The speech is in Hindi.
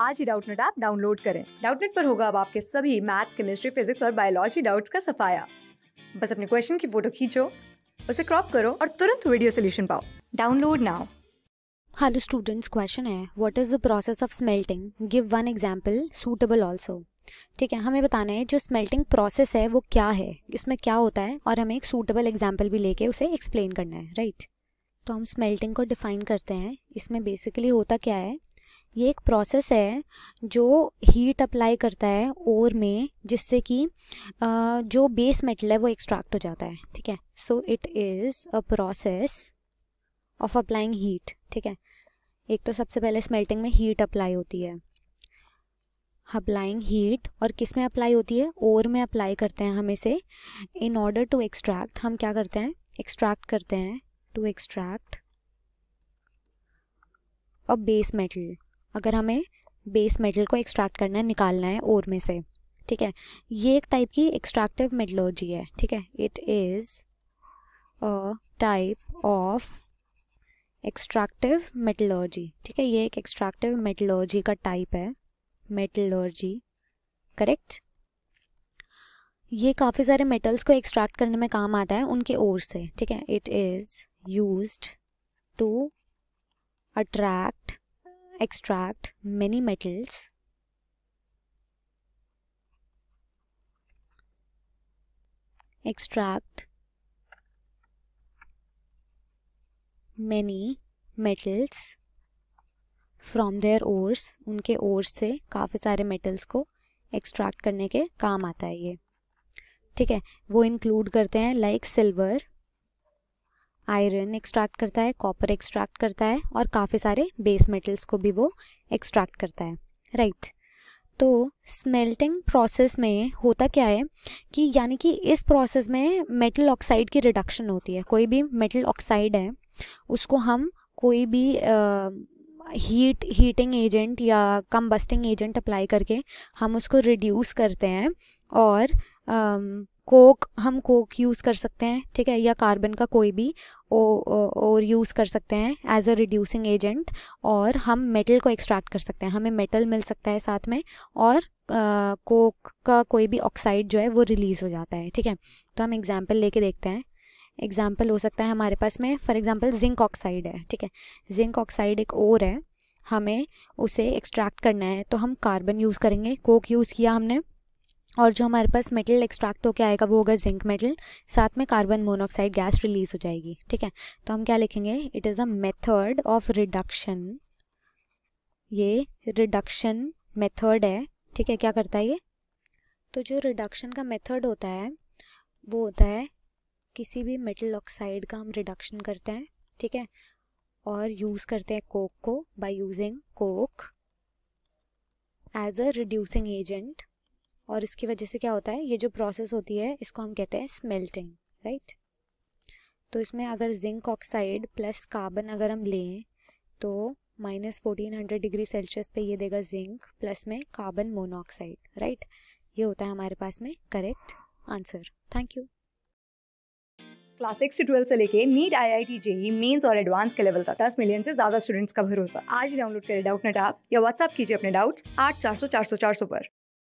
आज ही डाउटनेट ऐप डाउनलोड करें डाउटनेट पर होगा अब आपके सभी मैथ्स केमिस्ट्री फिजिक्स और बायोलॉजी डाउट्स का सफाया बस अपने क्वेश्चन की फोटो खींचो उसे क्रॉप करो और तुरंत वीडियो सोल्यूशन पाओ download now hello students question है what is the process of smelting give one example suitable also ठीक है हमें बताना है जो स्मेल्टिंग प्रोसेस है वो क्या है इसमें क्या होता है और हमें एक सूटेबल एग्जाम्पल भी लेके उसे एक्सप्लेन करना है राइट right? तो हम स्मेल्टिंग को डिफाइन करते हैं इसमें बेसिकली होता क्या है ये एक प्रोसेस है जो हीट अप्लाई करता है ओर में जिससे कि जो बेस मेटल है वो एक्सट्रैक्ट हो जाता है ठीक है so it is a process of applying heat ठीक है एक तो सबसे पहले स्मेल्टिंग में हीट अप्लाई होती है अप्लाइंग हीट और किस में अप्लाई होती है ओर में अप्लाई करते हैं हम इसे इन ऑर्डर टू एक्सट्रैक्ट हम क्या करते हैं एक्सट्रैक्ट करते हैं to extract a base metal अगर हमें बेस मेटल को एक्सट्रैक्ट करना है निकालना है ओर में से ठीक है ये एक टाइप की एक्सट्रैक्टिव मेटलॉजी है ठीक है it is a type of extractive metallurgy ठीक है ये एक एक्सट्रैक्टिव मेटलॉजी का टाइप है मेटलॉजी करेक्ट ये काफ़ी सारे मेटल्स को एक्सट्रैक्ट करने में काम आता है उनके ओर से ठीक है it is use to attract extract many metals extract many metals from their ores उनके ores से काफ़ी सारे metals को extract करने के काम आता है ये ठीक है वो include करते हैं like silver आयरन एक्सट्रैक्ट करता है कॉपर एक्सट्रैक्ट करता है और काफ़ी सारे बेस मेटल्स को भी वो एक्सट्रैक्ट करता है राइट right. तो स्मेल्टिंग प्रोसेस में होता क्या है कि यानी कि इस प्रोसेस में मेटल ऑक्साइड की रिडक्शन होती है कोई भी मेटल ऑक्साइड है उसको हम कोई भी हीट हीटिंग एजेंट या कम्बस्टिंग एजेंट अप्लाई करके हम उसको रिड्यूस करते हैं और कोक हम कोक यूज़ कर सकते हैं ठीक है या कार्बन का कोई भी ओ, और यूज़ कर सकते हैं एज अ रिड्यूसिंग एजेंट और हम मेटल को एक्सट्रैक्ट कर सकते हैं हमें मेटल मिल सकता है साथ में और कोक कोक का कोई भी ऑक्साइड जो है वो रिलीज़ हो जाता है ठीक है तो हम एग्ज़ाम्पल लेके देखते हैं एग्ज़ाम्पल हो सकता है हमारे पास में फॉर एग्ज़ाम्पल जिंक ऑक्साइड है ठीक है जिंक ऑक्साइड एक और है हमें उसे एक्सट्रैक्ट करना है तो हम कार्बन यूज़ करेंगे कोक यूज़ किया हमने और जो हमारे पास मेटल एक्सट्रैक्ट होकर आएगा वो होगा जिंक मेटल साथ में कार्बन मोनोऑक्साइड गैस रिलीज हो जाएगी ठीक है तो हम क्या लिखेंगे it is a method of reduction ये रिडक्शन मेथड है ठीक है क्या करता है ये तो जो रिडक्शन का मेथड होता है वो होता है किसी भी मेटल ऑक्साइड का हम रिडक्शन करते हैं ठीक है और यूज़ करते हैं कोक को by using coke as a reducing agent और इसकी वजह से क्या होता है ये जो प्रोसेस होती है इसको हम कहते हैं स्मेल्टिंग राइट तो इसमें अगर जिंक ऑक्साइड प्लस कार्बन अगर हम लें तो minus fourteen hundred degree Celsius पे ये देगा जिंक प्लस में कार्बन मोनोऑक्साइड राइट ये होता है हमारे पास में correct answer thank you class six से ट्वेल्थ से लेके NEET I I T JEE mains और एडवांस के लेवल तक दस मिलियन से ज्यादा स्टूडेंट्स का भरोसा आज ही डाउनलोड करें डाउट नेट आप या व्हाट्सअप कीजिए अपने डाउट्स आठ चार सौ चार सौ चार सौ पर